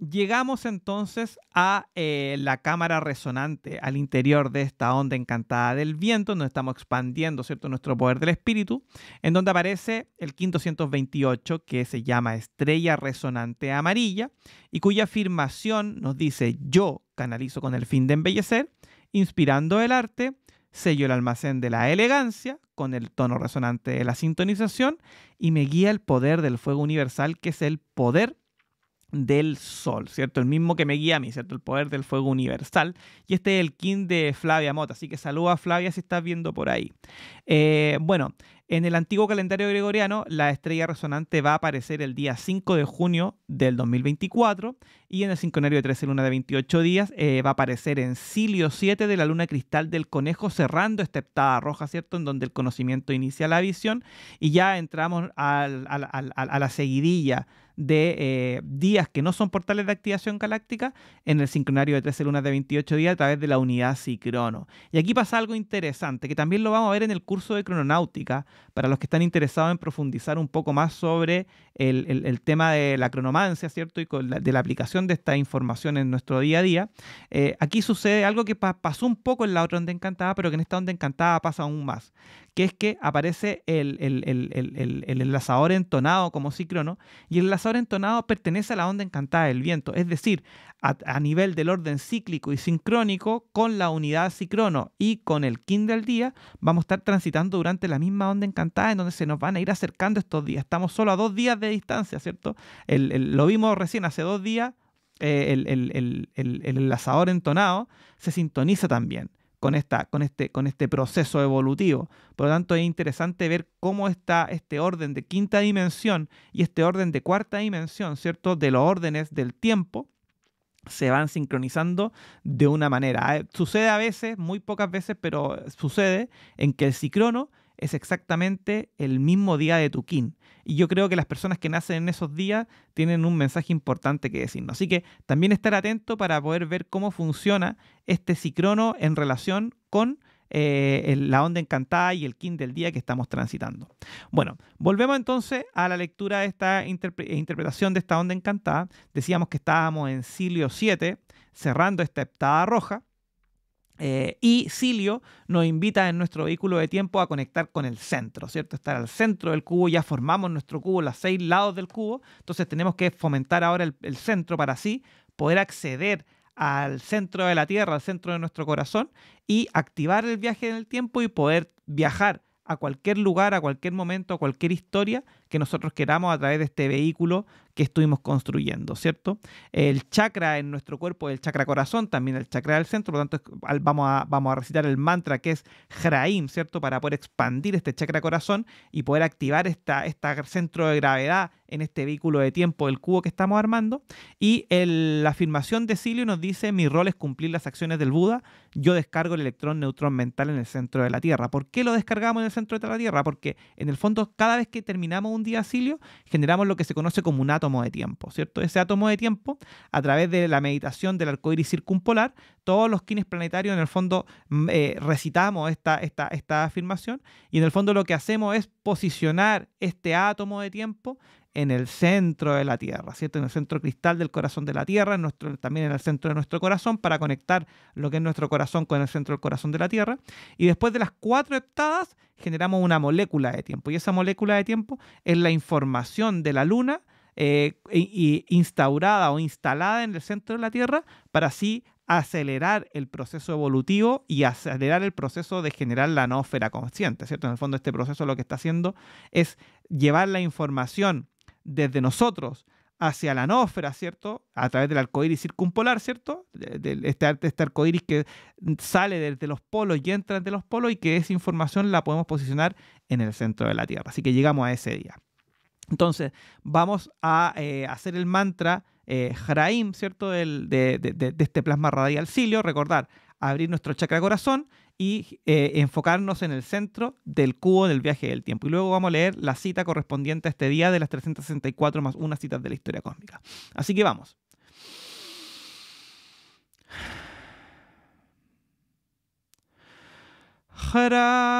Llegamos entonces a eh, la cámara resonante, al interior de esta onda encantada del viento, donde estamos expandiendo ¿cierto? nuestro poder del espíritu, en donde aparece el 528, que se llama estrella resonante amarilla, y cuya afirmación nos dice, yo canalizo con el fin de embellecer, inspirando el arte, sello el almacén de la elegancia, con el tono resonante de la sintonización, y me guía el poder del fuego universal, que es el poder del Sol, ¿cierto? El mismo que me guía a mí, ¿cierto? El poder del fuego universal. Y este es el King de Flavia Mota, así que saluda a Flavia si estás viendo por ahí. Eh, bueno, en el antiguo calendario gregoriano, la estrella resonante va a aparecer el día 5 de junio del 2024 y en el sincronario de 13 lunas de 28 días eh, va a aparecer en Cilio 7 de la luna cristal del conejo cerrando esta etapa roja, ¿cierto? En donde el conocimiento inicia la visión y ya entramos a la seguidilla de eh, días que no son portales de activación galáctica en el sincronario de 13 lunas de 28 días a través de la unidad Cicrono. Y aquí pasa algo interesante que también lo vamos a ver en el curso de crononáutica para los que están interesados en profundizar un poco más sobre el, tema de la cronomancia, ¿cierto? Y de la aplicación de esta información en nuestro día a día. Eh, aquí sucede algo que pasó un poco en la otra onda encantada, pero que en esta onda encantada pasa aún más, que es que aparece el, el, enlazador entonado como síncrono, y el enlazador entonado pertenece a la onda encantada del viento, es decir, a, nivel del orden cíclico y sincrónico, con la unidad síncrono y con el kin del día, vamos a estar transitando durante la misma onda encantada en donde se nos van a ir acercando estos días. Estamos solo a dos días de distancia, ¿cierto? lo vimos recién hace dos días, eh, el, el, el, enlazador entonado se sintoniza también con, esta, con, este, con este proceso evolutivo. Por lo tanto, es interesante ver cómo está este orden de quinta dimensión y este orden de cuarta dimensión, ¿cierto? De los órdenes del tiempo se van sincronizando de una manera. Eh, sucede a veces, muy pocas veces, pero sucede en que el cicrono es exactamente el mismo día de tu kin. Y yo creo que las personas que nacen en esos días tienen un mensaje importante que decirnos. Así que también estar atento para poder ver cómo funciona este cicrono en relación con eh, la onda encantada y el kin del día que estamos transitando. Bueno, volvemos entonces a la lectura de esta eh, interpretación de esta onda encantada. Decíamos que estábamos en Silio 7, cerrando esta heptada roja. Eh, y Silio nos invita en nuestro vehículo de tiempo a conectar con el centro, ¿cierto? Estar al centro del cubo, ya formamos nuestro cubo, los seis lados del cubo, entonces tenemos que fomentar ahora el, el centro para así poder acceder al centro de la Tierra, al centro de nuestro corazón, y activar el viaje en el tiempo y poder viajar a cualquier lugar, a cualquier momento, a cualquier historia que nosotros queramos a través de este vehículo estuvimos construyendo, ¿cierto? El chakra en nuestro cuerpo, el chakra corazón, también el chakra del centro, por lo tanto vamos a, vamos a recitar el mantra que es Hraim, ¿cierto? Para poder expandir este chakra corazón y poder activar este esta centro de gravedad en este vehículo de tiempo, el cubo que estamos armando. Y la afirmación de Silio nos dice, mi rol es cumplir las acciones del Buda, yo descargo el electrón neutrón mental en el centro de la Tierra. ¿Por qué lo descargamos en el centro de la Tierra? Porque en el fondo cada vez que terminamos un día Silio, generamos lo que se conoce como un átomo de tiempo, ¿cierto? Ese átomo de tiempo, a través de la meditación del arcoíris circumpolar, todos los quines planetarios en el fondo mm, eh, recitamos esta, afirmación y en el fondo lo que hacemos es posicionar este átomo de tiempo en el centro de la Tierra, ¿cierto? En el centro cristal del corazón de la Tierra, nuestro, también en el centro de nuestro corazón, para conectar lo que es nuestro corazón con el centro del corazón de la Tierra. Y después de las cuatro heptadas, generamos una molécula de tiempo. Y esa molécula de tiempo es la información de la Luna eh, instaurada o instalada en el centro de la Tierra para así acelerar el proceso evolutivo y acelerar el proceso de generar la nofera consciente, ¿cierto? En el fondo este proceso lo que está haciendo es llevar la información desde nosotros hacia la nofera, ¿cierto? A través del arcoíris circumpolar, ¿cierto? este, este arcoíris que sale desde los polos y entra desde los polos y que esa información la podemos posicionar en el centro de la Tierra. Así que llegamos a ese día. Entonces, vamos a eh, hacer el mantra eh, Jaraim, ¿cierto? de, este plasma radial cilio, recordar, abrir nuestro chakra corazón y eh, enfocarnos en el centro del cubo del viaje del tiempo. Y luego vamos a leer la cita correspondiente a este día de las 364 más una cita de la historia cósmica. Así que vamos. Jaraim.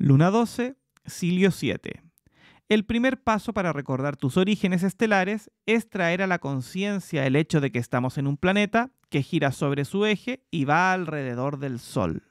Luna 12, Silio 7. El primer paso para recordar tus orígenes estelares es traer a la conciencia el hecho de que estamos en un planeta que gira sobre su eje y va alrededor del Sol.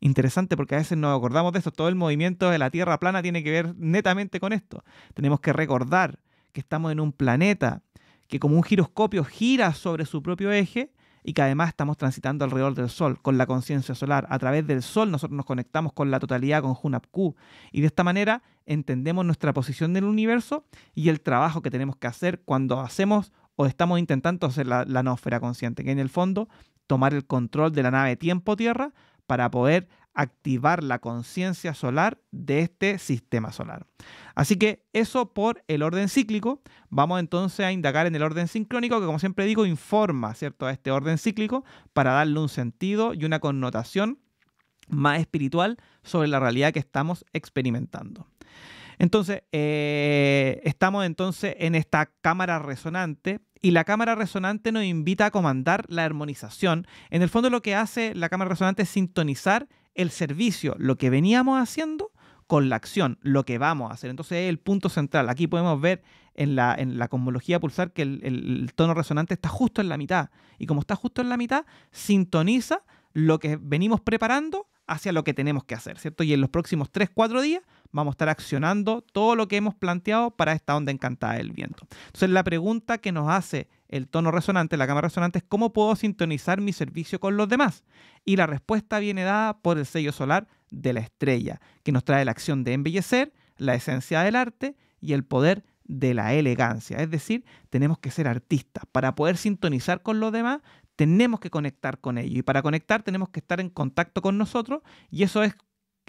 Interesante porque a veces nos acordamos de esto. todo el movimiento de la Tierra plana tiene que ver netamente con esto. Tenemos que recordar que estamos en un planeta que como un giroscopio gira sobre su propio eje y que además estamos transitando alrededor del Sol, con la conciencia solar. A través del Sol nosotros nos conectamos con la totalidad, con Hunapku, y de esta manera entendemos nuestra posición en el universo y el trabajo que tenemos que hacer cuando hacemos o estamos intentando hacer la, la consciente, que en el fondo tomar el control de la nave tiempo-tierra para poder activar la conciencia solar de este sistema solar. Así que eso por el orden cíclico. Vamos entonces a indagar en el orden sincrónico, que como siempre digo, informa ¿cierto? a este orden cíclico para darle un sentido y una connotación más espiritual sobre la realidad que estamos experimentando. Entonces, eh, estamos entonces en esta cámara resonante y la cámara resonante nos invita a comandar la armonización. En el fondo lo que hace la cámara resonante es sintonizar el servicio, lo que veníamos haciendo, con la acción, lo que vamos a hacer. Entonces es el punto central. Aquí podemos ver en la, en la cosmología pulsar que el, el, tono resonante está justo en la mitad. Y como está justo en la mitad, sintoniza lo que venimos preparando hacia lo que tenemos que hacer, ¿cierto? Y en los próximos 3-4 días vamos a estar accionando todo lo que hemos planteado para esta onda encantada del viento. Entonces la pregunta que nos hace el tono resonante, la cámara resonante, es cómo puedo sintonizar mi servicio con los demás. Y la respuesta viene dada por el sello solar de la estrella, que nos trae la acción de embellecer, la esencia del arte y el poder de la elegancia. Es decir, tenemos que ser artistas. Para poder sintonizar con los demás, tenemos que conectar con ellos. Y para conectar tenemos que estar en contacto con nosotros y eso es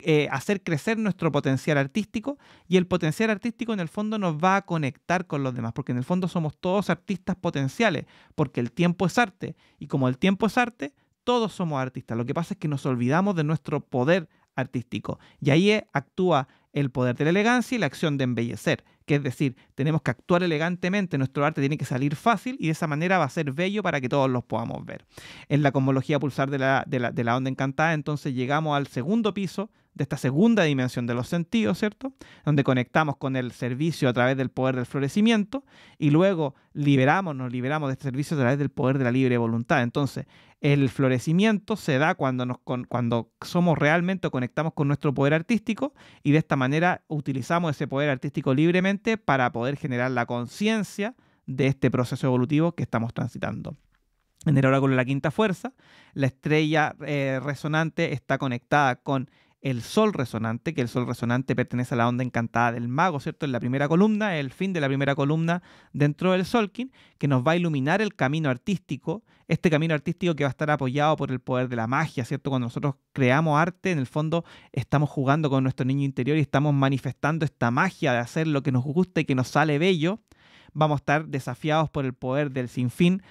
eh, hacer crecer nuestro potencial artístico y el potencial artístico en el fondo nos va a conectar con los demás, porque en el fondo somos todos artistas potenciales, porque el tiempo es arte y como el tiempo es arte, todos somos artistas. Lo que pasa es que nos olvidamos de nuestro poder artístico y ahí eh, actúa el poder de la elegancia y la acción de embellecer que es decir, tenemos que actuar elegantemente, nuestro arte tiene que salir fácil y de esa manera va a ser bello para que todos los podamos ver. En la cosmología pulsar de la, de la, de la onda encantada, entonces llegamos al segundo piso de esta segunda dimensión de los sentidos, ¿cierto? Donde conectamos con el servicio a través del poder del florecimiento y luego liberamos, nos liberamos de este servicio a través del poder de la libre voluntad. Entonces, el florecimiento se da cuando, nos, cuando somos realmente conectamos con nuestro poder artístico y de esta manera utilizamos ese poder artístico libremente para poder generar la conciencia de este proceso evolutivo que estamos transitando. En el oráculo de la quinta fuerza, la estrella eh, resonante está conectada con el sol resonante, que el sol resonante pertenece a la onda encantada del mago, ¿cierto? En la primera columna, el fin de la primera columna dentro del Solkin, que nos va a iluminar el camino artístico, este camino artístico que va a estar apoyado por el poder de la magia, ¿cierto? Cuando nosotros creamos arte, en el fondo estamos jugando con nuestro niño interior y estamos manifestando esta magia de hacer lo que nos gusta y que nos sale bello vamos a estar desafiados por el poder del sinfín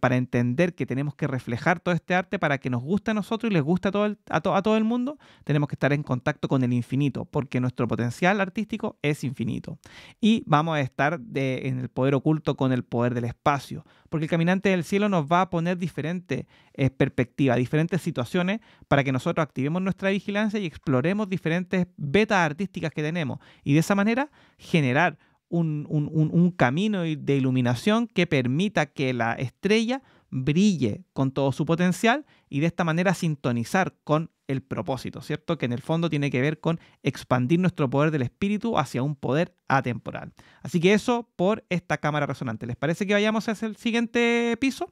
para entender que tenemos que reflejar todo este arte para que nos guste a nosotros y les guste a todo, el, a, todo el mundo. Tenemos que estar en contacto con el infinito porque nuestro potencial artístico es infinito. Y vamos a estar en el poder oculto con el poder del espacio porque el caminante del cielo nos va a poner diferentes eh, perspectivas, diferentes situaciones para que nosotros activemos nuestra vigilancia y exploremos diferentes betas artísticas que tenemos y de esa manera generar un, camino de iluminación que permita que la estrella brille con todo su potencial y de esta manera sintonizar con el propósito, ¿cierto? Que en el fondo tiene que ver con expandir nuestro poder del espíritu hacia un poder atemporal. Así que eso por esta cámara resonante. ¿Les parece que vayamos hacia el siguiente piso?